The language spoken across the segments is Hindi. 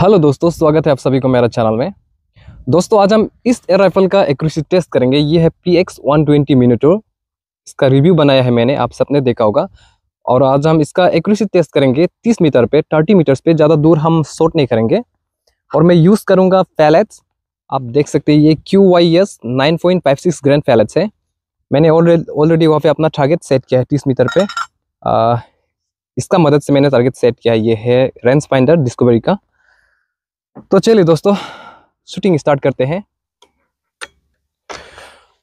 हेलो दोस्तों स्वागत है आप सभी को मेरा चैनल में दोस्तों आज हम इस एयर राइफल का एक्यूरेसी टेस्ट करेंगे ये है पी एक्स वन ट्वेंटी मिनिटो इसका रिव्यू बनाया है मैंने आप सबने देखा होगा और आज हम इसका एक्यूरेसी टेस्ट करेंगे तीस मीटर पे थर्टी मीटर्स पे ज़्यादा दूर हम शॉट नहीं करेंगे और मैं यूज़ करूँगा फैलेट्स आप देख सकते हैं ये Q Y S nine point five six grand pellets है मैंने ऑलरेडी वहाँ पर अपना टारगेट सेट किया है तीस मीटर पर इसका मदद से मैंने टारगेट सेट किया है ये है रेंस फाइंडर डिस्कवरी का तो चलिए दोस्तों शूटिंग स्टार्ट करते हैं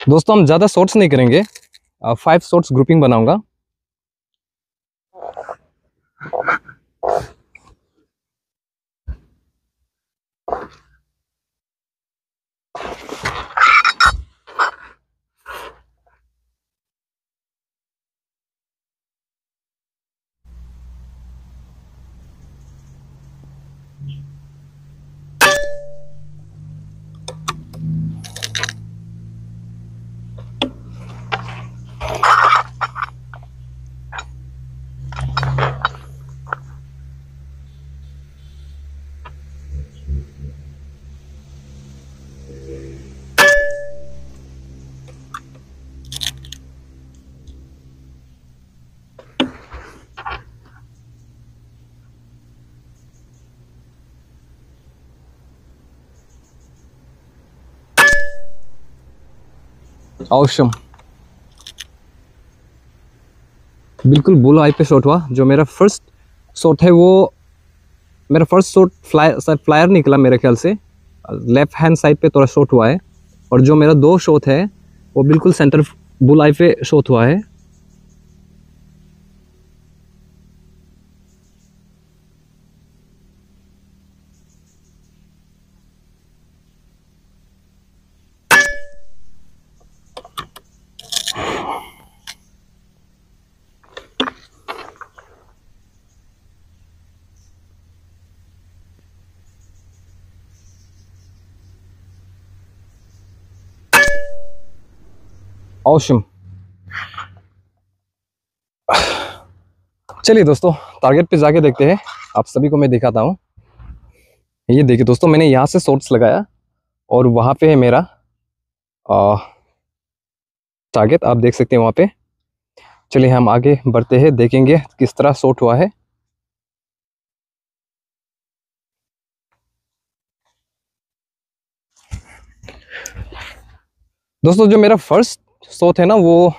दोस्तों हम ज़्यादा शॉर्ट्स नहीं करेंगे फाइव शॉर्ट्स ग्रुपिंग बनाऊंगा ऑशम बिल्कुल बुल आई पे शॉट हुआ जो मेरा फर्स्ट शॉट है वो मेरा फर्स्ट शॉट फ्लायर फ्लायर निकला मेरे ख्याल से लेफ्ट हैंड साइड पे थोड़ा शॉट हुआ है और जो मेरा दो शॉट है वो बिल्कुल सेंटर बुल आई पे शॉट हुआ है अवश्यम चलिए दोस्तों टारगेट पे जाके देखते हैं आप सभी को मैं दिखाता हूँ ये देखिए दोस्तों मैंने यहाँ से सोर्स लगाया और वहाँ पे है मेरा टारगेट आप देख सकते हैं वहाँ पे चलिए हम आगे बढ़ते हैं देखेंगे किस तरह सोट हुआ है दोस्तों जो मेरा फर्स्ट सौ थे ना वो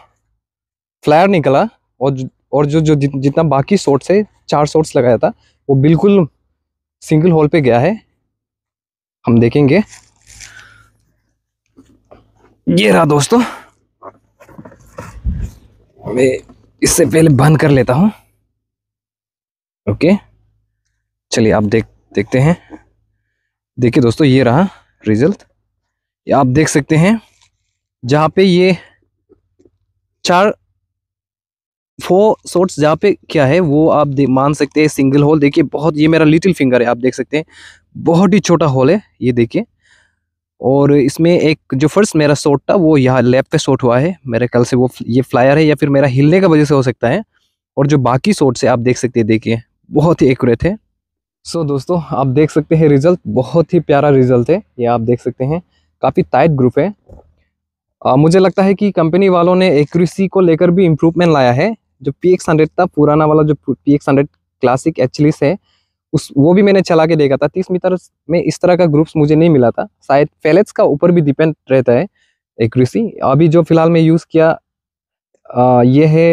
फ्लैर निकला और और जो जो जि, जितना बाकी शॉट्स है चार शॉट्स लगाया था वो बिल्कुल सिंगल होल पे गया है हम देखेंगे ये रहा दोस्तों मैं इससे पहले बंद कर लेता हूँ ओके चलिए आप देख देखते हैं देखिए दोस्तों ये रहा रिजल्ट आप देख सकते हैं जहाँ पे ये चार फोर शॉर्ट्स जहाँ पे क्या है वो आप मान सकते हैं सिंगल होल देखिए बहुत ये मेरा लिटिल फिंगर है आप देख सकते हैं बहुत ही छोटा होल है ये देखिए और इसमें एक जो फर्स्ट मेरा शॉर्ट था वो यहाँ लेफ्ट पे शॉर्ट हुआ है मेरे कल से वो ये फ्लायर है या फिर मेरा हिलने का वजह से हो सकता है और जो बाकी शॉर्ट्स है आप देख सकते हैं देखिए बहुत ही एक्यूरेट है सो so, दोस्तों आप देख सकते हैं रिजल्ट बहुत ही प्यारा रिजल्ट है ये आप देख सकते हैं काफ़ी टाइट ग्रुप है आ, मुझे लगता है कि कंपनी वालों ने एक्यूरेसी को लेकर भी इम्प्रूवमेंट लाया है जो पी एक्स हंड्रेड था पुराना वाला जो पी एक्स हंड्रेड क्लासिक एचलिस है उस वो भी मैंने चला के देखा था तीस मीटर में इस तरह का ग्रुप्स मुझे नहीं मिला था शायद फैलेट्स का ऊपर भी डिपेंड रहता है एक्यूरेसी अभी जो फिलहाल मैं यूज़ किया आ, ये है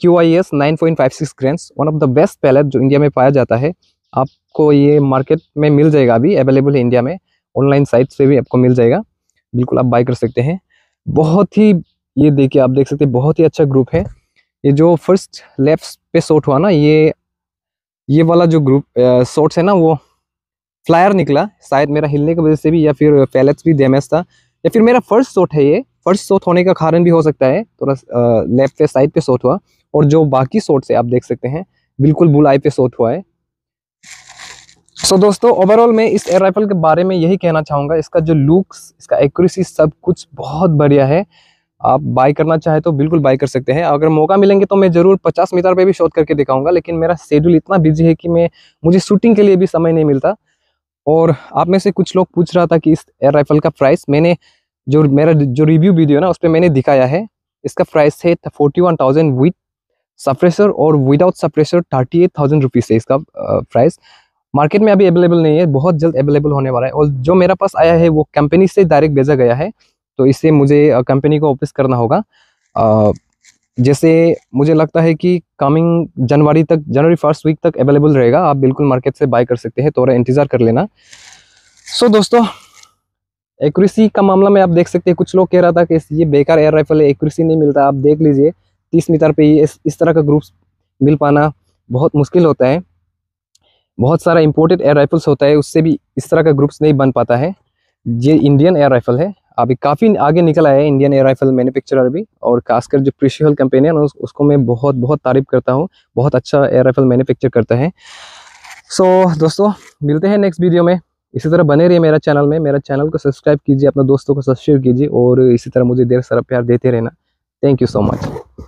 Q I S nine point five six one of the best pellet जो इंडिया में पाया जाता है आपको ये मार्केट में मिल जाएगा अभी अवेलेबल है इंडिया में ऑनलाइन साइट से भी आपको मिल जाएगा बिल्कुल आप बाई कर सकते हैं बहुत ही ये देखिए आप देख सकते हैं बहुत ही अच्छा ग्रुप है ये जो फर्स्ट लेफ्ट पे शॉट हुआ ना ये ये वाला जो ग्रुप शॉट्स है ना वो फ्लायर निकला शायद मेरा हिलने की वजह से भी या फिर पैलेट्स भी डैमेज था या फिर मेरा फर्स्ट शॉट है ये फर्स्ट शॉट होने का कारण भी हो सकता है थोड़ा लेफ्ट पे साइड पे शॉट हुआ और जो बाकी शॉट्स है आप देख सकते हैं बिल्कुल बुल आई पे शॉट हुआ है सो so, दोस्तों ओवरऑल मैं इस एयर राइफल के बारे में यही कहना चाहूँगा इसका जो लुक्स इसका एक्यूरेसी सब कुछ बहुत बढ़िया है आप बाय करना चाहे तो बिल्कुल बाय कर सकते हैं अगर मौका मिलेंगे तो मैं ज़रूर 50 मीटर पे भी शॉट करके दिखाऊंगा लेकिन मेरा शेड्यूल इतना बिजी है कि मैं मुझे शूटिंग के लिए भी समय नहीं मिलता और आप में से कुछ लोग पूछ रहा था कि इस एयर राइफल का प्राइस मैंने जो मेरा जो रिव्यू वीडियो ना उस पर मैंने दिखाया है इसका प्राइस है forty one thousand with suppressor और without suppressor thirty eight thousand rupees है इसका प्राइस मार्केट में अभी अवेलेबल नहीं है बहुत जल्द अवेलेबल होने वाला है और जो मेरा पास आया है वो कंपनी से डायरेक्ट भेजा गया है तो इससे मुझे कंपनी को वापस करना होगा जैसे मुझे लगता है कि कमिंग जनवरी तक जनवरी फर्स्ट वीक तक अवेलेबल रहेगा आप बिल्कुल मार्केट से बाय कर सकते हैं थोड़ा तो इंतज़ार कर लेना सो दोस्तों एक्यूरेसी का मामला में आप देख सकते हैं कुछ लोग कह रहा था कि ये बेकार एयर राइफल है एक्यूरेसी नहीं मिलता आप देख लीजिए तीस मीटर पे इस, इस तरह का ग्रुप्स मिल पाना बहुत मुश्किल होता है बहुत सारा इंपोर्टेड एयर राइफल्स होता है उससे भी इस तरह का ग्रुप्स नहीं बन पाता है ये इंडियन एयर राइफल है अभी काफ़ी आगे निकल आया है इंडियन एयर राइफल मैन्युफैक्चरर भी और खासकर जो प्रिशियल कंपनी है ना उसको मैं बहुत बहुत तारीफ करता हूँ बहुत अच्छा एयर राइफल मैन्युफैक्चर करता है सो so, दोस्तों मिलते हैं नेक्स्ट वीडियो में इसी तरह बने रहिए मेरा चैनल में मेरा चैनल को सब्सक्राइब कीजिए अपने दोस्तों को सब्सक्राइब कीजिए और इसी तरह मुझे देर सारा प्यार देते रहना थैंक यू सो मच